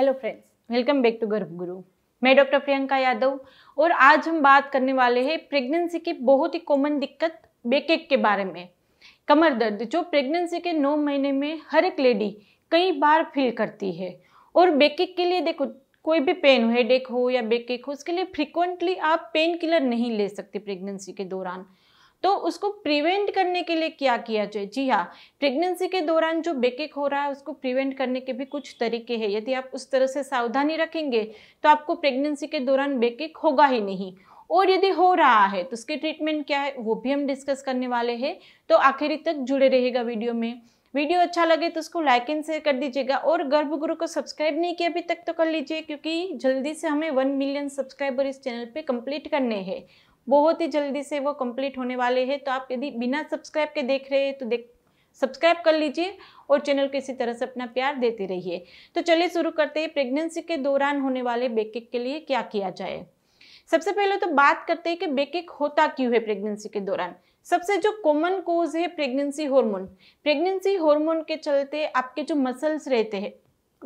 hello friends welcome back to Garbh Guru मैं doctor Priyanka Yadav और आज हम बात करने वाले हैं प्रेगनेंसी की बहुत ही कॉमन दिक्कत बेकेक के बारे में कमर दर्द जो प्रेगनेंसी के नौ महीने में हर एक लेडी कई बार फील करती है और बेकेक के लिए देखो कोई भी पेन हो हेडेक हो या बेकेक हो उसके लिए फ्रिक्वेंटली आप पेन किलर नहीं ले सकते प्रेगनेंसी के दौरान तो उसको प्रिवेंट करने के लिए क्या किया जाए जी हाँ प्रेगनेंसी के दौरान जो बेकेक हो रहा है उसको प्रिवेंट करने के भी कुछ तरीके हैं यदि आप उस तरह से सावधानी रखेंगे तो आपको प्रेगनेंसी के दौरान बेकेक होगा ही नहीं और यदि हो रहा है तो उसके ट्रीटमेंट क्या है वो भी हम डिस्कस करने वाले हैं तो आखिरी तक जुड़े रहेगा वीडियो में वीडियो अच्छा लगे तो उसको लाइक एंड शेयर कर दीजिएगा और गर्भगुरु को सब्सक्राइब नहीं किया अभी तक तो कर लीजिए क्योंकि जल्दी से हमें वन मिलियन सब्सक्राइबर इस चैनल पे कंप्लीट करने हैं बहुत ही जल्दी से वो कंप्लीट होने वाले हैं तो आप यदि बिना सब्सक्राइब के देख रहे हैं तो देख सब्सक्राइब कर लीजिए और चैनल को इसी तरह से अपना प्यार देते रहिए तो चलिए शुरू करते हैं प्रेगनेंसी के दौरान होने वाले बेकिक के लिए क्या किया जाए सबसे पहले तो बात करते हैं कि बेकिक होता क्यों है प्रेगनेंसी के दौरान सबसे जो कॉमन कोज है प्रेगनेंसी हार्मोन प्रेगनेंसी हार्मोन के चलते आपके जो मसल्स रहते हैं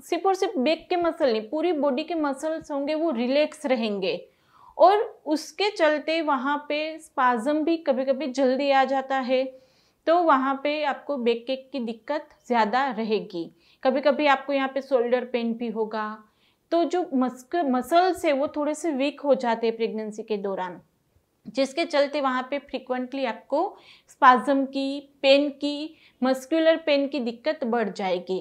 सिर्फ और सिर्फ बेक के मसल नहीं पूरी बॉडी के मसल्स होंगे वो रिलैक्स रहेंगे और उसके चलते वहाँ पे स्पाजम भी कभी कभी जल्दी आ जाता है तो वहाँ पे आपको बेक केक की दिक्कत ज़्यादा रहेगी कभी कभी आपको यहाँ पे शोल्डर पेन भी होगा तो जो मस्क मसल्स है वो थोड़े से वीक हो जाते हैं प्रेगनेंसी के दौरान जिसके चलते वहाँ पे फ्रिक्वेंटली आपको स्पाजम की पेन की मस्कुलर पेन की दिक्कत बढ़ जाएगी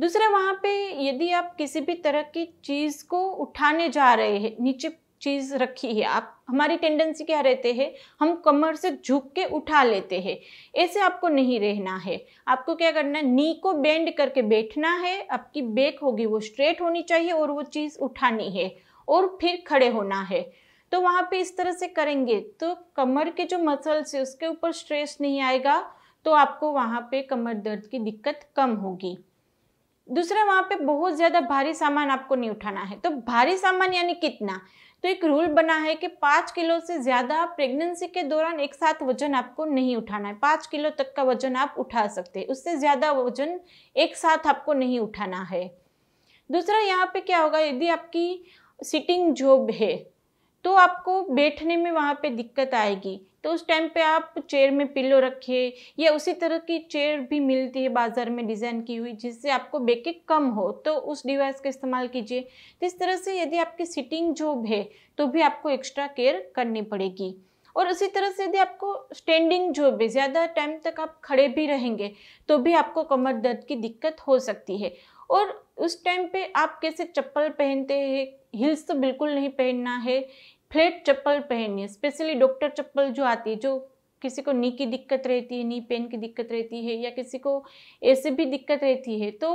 दूसरा वहाँ पे यदि आप किसी भी तरह की चीज़ को उठाने जा रहे हैं नीचे चीज़ रखी है आप हमारी टेंडेंसी क्या रहते हैं हम कमर से झुक के उठा लेते हैं ऐसे आपको नहीं रहना है आपको क्या करना है नी को बेंड करके बैठना है आपकी बेक होगी वो स्ट्रेट होनी चाहिए और वो चीज़ उठानी है और फिर खड़े होना है तो वहाँ पे इस तरह से करेंगे तो कमर के जो मसल्स है उसके ऊपर स्ट्रेस नहीं आएगा तो आपको वहाँ पे कमर दर्द की दिक्कत कम होगी दूसरा वहाँ पे बहुत ज़्यादा भारी सामान आपको नहीं उठाना है तो भारी सामान यानी कितना तो एक रूल बना है कि पाँच किलो से ज़्यादा प्रेगनेंसी के दौरान एक साथ वजन आपको नहीं उठाना है पाँच किलो तक का वजन आप उठा सकते हैं उससे ज़्यादा वजन एक साथ आपको नहीं उठाना है दूसरा यहाँ पे क्या होगा यदि आपकी सिटिंग जॉब है तो आपको बैठने में वहाँ पे दिक्कत आएगी तो उस टाइम पे आप चेयर में पिल्लो रखिए या उसी तरह की चेयर भी मिलती है बाज़ार में डिज़ाइन की हुई जिससे आपको बेकिंग कम हो तो उस डिवाइस का इस्तेमाल कीजिए तो इस तरह से यदि आपकी सिटिंग जॉब है तो भी आपको एक्स्ट्रा केयर करनी पड़ेगी और उसी तरह से यदि आपको स्टैंडिंग जॉब है ज़्यादा टाइम तक आप खड़े भी रहेंगे तो भी आपको कमर दर्द की दिक्कत हो सकती है और उस टाइम पे आप कैसे चप्पल पहनते हैं हील्स तो बिल्कुल नहीं पहनना है फ्लेट चप्पल पहनिए स्पेशली डॉक्टर चप्पल जो आती है जो किसी को नी की दिक्कत रहती है नी पेन की दिक्कत रहती है या किसी को ऐसे भी दिक्कत रहती है तो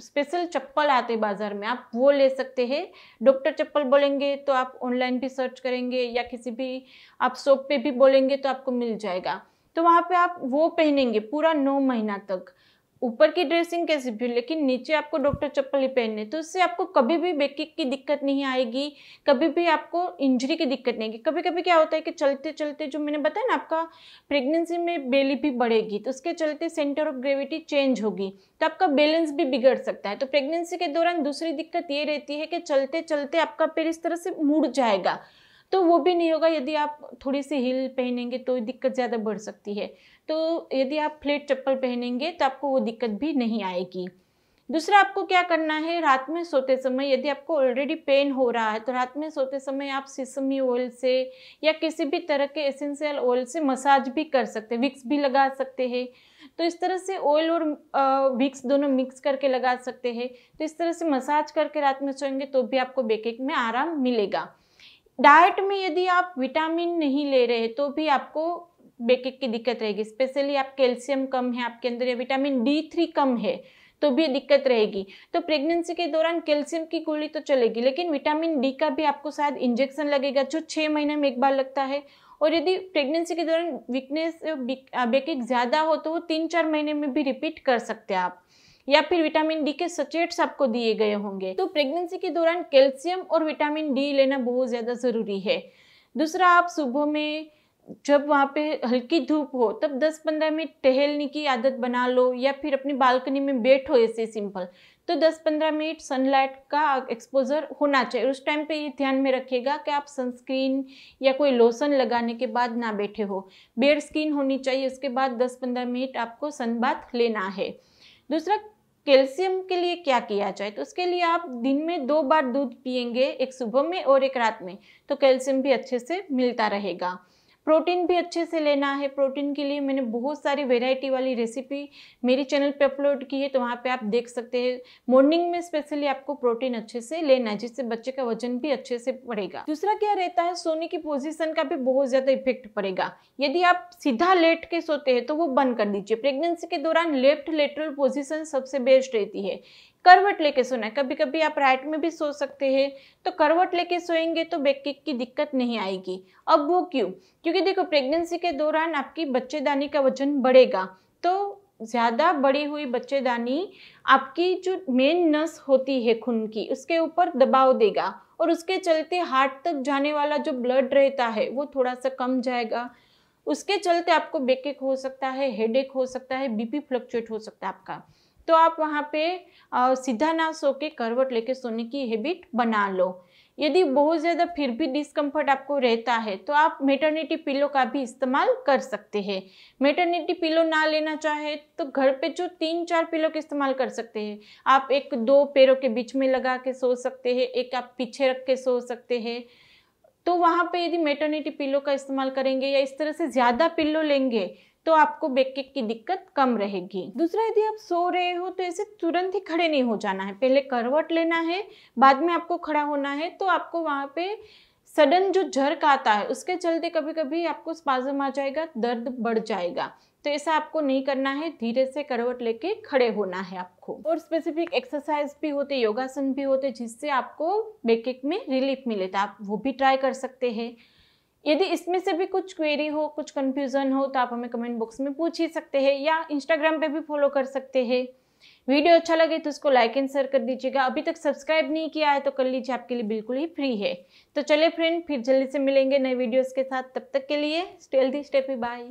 स्पेशल चप्पल आते बाज़ार में आप वो ले सकते हैं डॉक्टर चप्पल बोलेंगे तो आप ऑनलाइन भी सर्च करेंगे या किसी भी आप शॉप पे भी बोलेंगे तो आपको मिल जाएगा तो वहाँ पे आप वो पहनेंगे पूरा नौ महीना तक ऊपर की ड्रेसिंग कैसी भी लेकिन नीचे आपको डॉक्टर चप्पल ही पहनने तो उससे आपको कभी भी बेकिक की दिक्कत नहीं आएगी कभी भी आपको इंजरी की दिक्कत नहीं आएगी कभी कभी क्या होता है कि चलते चलते जो मैंने बताया ना आपका प्रेगनेंसी में बेली भी बढ़ेगी तो उसके चलते सेंटर ऑफ ग्रेविटी चेंज होगी तो आपका बैलेंस भी बिगड़ सकता है तो प्रेगनेंसी के दौरान दूसरी दिक्कत ये रहती है कि चलते चलते आपका पेड़ इस तरह से मुड़ जाएगा तो वो भी नहीं होगा यदि आप थोड़ी सी हील पहनेंगे तो दिक्कत ज़्यादा बढ़ सकती है तो यदि आप फ्लेट चप्पल पहनेंगे तो आपको वो दिक्कत भी नहीं आएगी दूसरा आपको क्या करना है रात में सोते समय यदि आपको ऑलरेडी पेन हो रहा है तो रात में सोते समय आप सिसमी ऑयल से या किसी भी तरह के एसेंशियल ऑयल से मसाज भी कर सकते हैं विक्स भी लगा सकते हैं तो इस तरह से ऑयल और विक्स दोनों मिक्स करके लगा सकते हैं तो इस तरह से मसाज करके रात में सोएंगे तो भी आपको बेकेक में आराम मिलेगा डाइट में यदि आप विटामिन नहीं ले रहे तो भी आपको बेकेक की दिक्कत रहेगी स्पेशली आप कैल्शियम कम है आपके अंदर या विटामिन डी थ्री कम है तो भी दिक्कत रहेगी तो प्रेगनेंसी के दौरान कैल्शियम की गोली तो चलेगी लेकिन विटामिन डी का भी आपको शायद इंजेक्शन लगेगा जो छः महीने में एक बार लगता है और यदि प्रेगनेंसी के दौरान वीकनेस बेकेक ज़्यादा हो तो वो तीन चार महीने में भी रिपीट कर सकते हैं आप या फिर विटामिन डी के सचेट्स आपको दिए गए होंगे तो प्रेगनेंसी के दौरान कैल्शियम और विटामिन डी लेना बहुत ज़्यादा ज़रूरी है दूसरा आप सुबह में जब वहाँ पे हल्की धूप हो तब 10-15 मिनट टहलने की आदत बना लो या फिर अपनी बालकनी में बैठो ऐसे सिंपल तो 10-15 मिनट सनलाइट का एक्सपोजर होना चाहिए उस टाइम पे ये ध्यान में रखिएगा कि आप सनस्क्रीन या कोई लोशन लगाने के बाद ना बैठे हो बेयर स्किन होनी चाहिए उसके बाद 10-15 मिनट आपको सनबाथ लेना है दूसरा कैल्शियम के लिए क्या किया जाए तो उसके लिए आप दिन में दो बार दूध पियेंगे एक सुबह में और एक रात में तो कैल्शियम भी अच्छे से मिलता रहेगा प्रोटीन भी अच्छे से लेना है प्रोटीन के लिए मैंने बहुत सारी वेराइटी वाली रेसिपी मेरे चैनल पे अपलोड की है तो वहाँ पे आप देख सकते हैं मॉर्निंग में स्पेशली आपको प्रोटीन अच्छे से लेना है जिससे बच्चे का वजन भी अच्छे से बढ़ेगा दूसरा क्या रहता है सोने की पोजिशन का भी बहुत ज़्यादा इफेक्ट पड़ेगा यदि आप सीधा लेट के सोते हैं तो वो बंद कर दीजिए प्रेगनेंसी के दौरान लेफ्ट लेटरल पोजिशन सबसे बेस्ट रहती है करवट लेके सोना कभी कभी आप राइट में भी सो सकते हैं तो करवट लेके सोएंगे तो बैक किक की दिक्कत नहीं आएगी अब वो क्यों क्योंकि देखो प्रेगनेंसी के दौरान आपकी बच्चेदानी का वजन बढ़ेगा तो ज़्यादा बड़ी हुई बच्चेदानी आपकी जो मेन नस होती है खून की उसके ऊपर दबाव देगा और उसके चलते हार्ट तक जाने वाला जो ब्लड रहता है वो थोड़ा सा कम जाएगा उसके चलते आपको बेकेक हो सकता है हेडेक हो सकता है बीपी फ्लक्चुएट हो सकता है आपका तो आप वहाँ पे सीधा ना सो के करवट लेके सोने की हैबिट बना लो यदि बहुत ज़्यादा फिर भी डिस्कम्फर्ट आपको रहता है तो आप मेटर्निटी पिलो का भी इस्तेमाल कर सकते हैं मेटर्निटी पिलो ना लेना चाहे तो घर पे जो तीन चार पिलो के इस्तेमाल कर सकते हैं आप एक दो पैरों के बीच में लगा के सो सकते हैं एक आप पीछे रख के सो सकते हैं तो वहाँ पे यदि मेटर्निटी पिलो का इस्तेमाल करेंगे या इस तरह से ज़्यादा पिल्लो लेंगे तो आपको बैक किक की दिक्कत कम रहेगी दूसरा यदि आप सो रहे हो तो ऐसे तुरंत ही खड़े नहीं हो जाना है पहले करवट लेना है बाद में आपको खड़ा होना है तो आपको वहाँ पे सडन जो झरक आता है उसके चलते कभी कभी आपको स्पाजम आ जाएगा दर्द बढ़ जाएगा तो ऐसा आपको नहीं करना है धीरे से करवट लेके खड़े होना है आपको और स्पेसिफिक एक्सरसाइज भी होते योगासन भी होते जिससे आपको बेकिक में रिलीफ मिलेगा तो आप वो भी ट्राई कर सकते हैं यदि इसमें से भी कुछ क्वेरी हो कुछ कन्फ्यूज़न हो तो आप हमें कमेंट बॉक्स में पूछ ही सकते हैं या इंस्टाग्राम पे भी फॉलो कर सकते हैं वीडियो अच्छा लगे तो उसको लाइक एंड शेयर कर दीजिएगा अभी तक सब्सक्राइब नहीं किया है तो कर लीजिए आपके लिए बिल्कुल ही फ्री है तो चले फ्रेंड फिर जल्दी से मिलेंगे नए वीडियोज़ के साथ तब तक के लिए स्टेल दी स्टेपी बाय